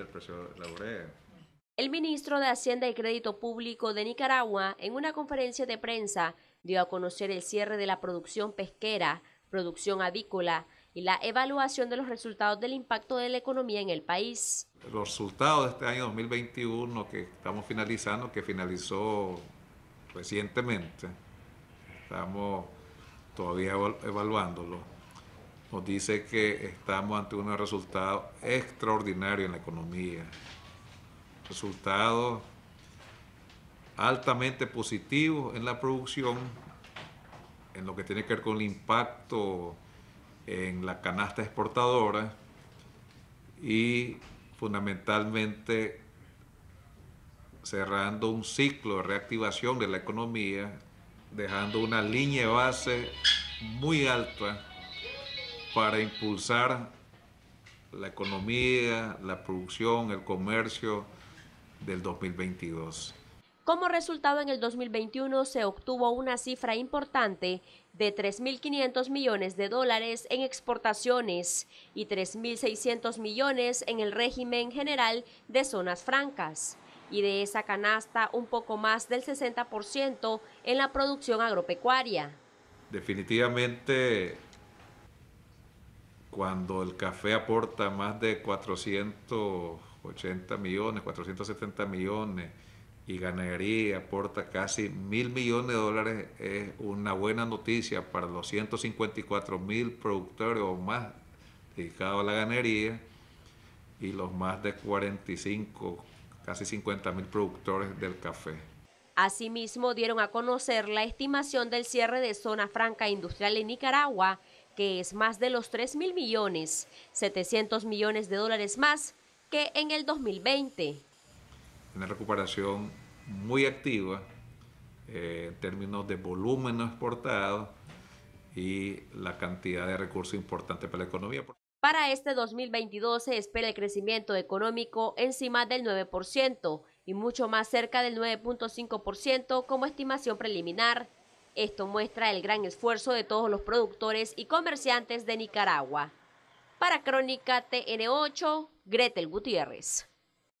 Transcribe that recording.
el precio laboral. El ministro de Hacienda y Crédito Público de Nicaragua, en una conferencia de prensa, dio a conocer el cierre de la producción pesquera, producción avícola y la evaluación de los resultados del impacto de la economía en el país. Los resultados de este año 2021 que estamos finalizando, que finalizó recientemente, estamos todavía evaluándolo nos dice que estamos ante un resultado extraordinario en la economía, Resultado altamente positivo en la producción, en lo que tiene que ver con el impacto en la canasta exportadora y fundamentalmente cerrando un ciclo de reactivación de la economía, dejando una línea base muy alta para impulsar la economía, la producción, el comercio del 2022. Como resultado, en el 2021 se obtuvo una cifra importante de 3.500 millones de dólares en exportaciones y 3.600 millones en el régimen general de zonas francas, y de esa canasta un poco más del 60% en la producción agropecuaria. Definitivamente cuando el café aporta más de 480 millones, 470 millones y ganadería aporta casi mil millones de dólares, es una buena noticia para los 154 mil productores o más dedicados a la ganadería y los más de 45, casi 50 mil productores del café. Asimismo, dieron a conocer la estimación del cierre de zona franca industrial en Nicaragua que es más de los 3 mil millones, 700 millones de dólares más que en el 2020. Una recuperación muy activa eh, en términos de volumen exportado y la cantidad de recursos importantes para la economía. Para este 2022 se espera el crecimiento económico encima del 9% y mucho más cerca del 9.5% como estimación preliminar esto muestra el gran esfuerzo de todos los productores y comerciantes de Nicaragua. Para Crónica TN8, Gretel Gutiérrez.